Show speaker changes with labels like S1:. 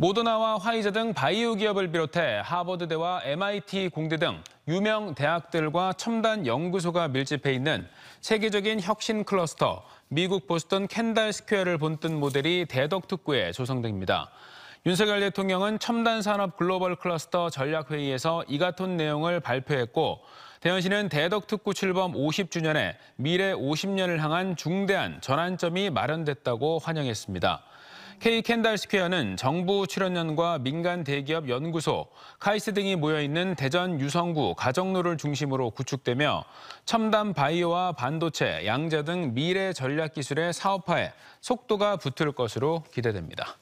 S1: 모더나와 화이자 등 바이오 기업을 비롯해 하버드대와 MIT 공대 등 유명 대학들과 첨단 연구소가 밀집해 있는 세계적인 혁신 클러스터 미국 보스턴 캔달 스퀘어를 본뜬 모델이 대덕 특구에 조성됩니다. 윤석열 대통령은 첨단 산업 글로벌 클러스터 전략 회의에서 이 같은 내용을 발표했고 대현시는 대덕 특구 출범 50주년에 미래 50년을 향한 중대한 전환점이 마련됐다고 환영했습니다. K캔달스퀘어는 정부 출연연과 민간 대기업 연구소, 카이스 등이 모여있는 대전 유성구 가정로를 중심으로 구축되며 첨단 바이오와 반도체, 양자 등 미래 전략기술의 사업화에 속도가 붙을 것으로 기대됩니다.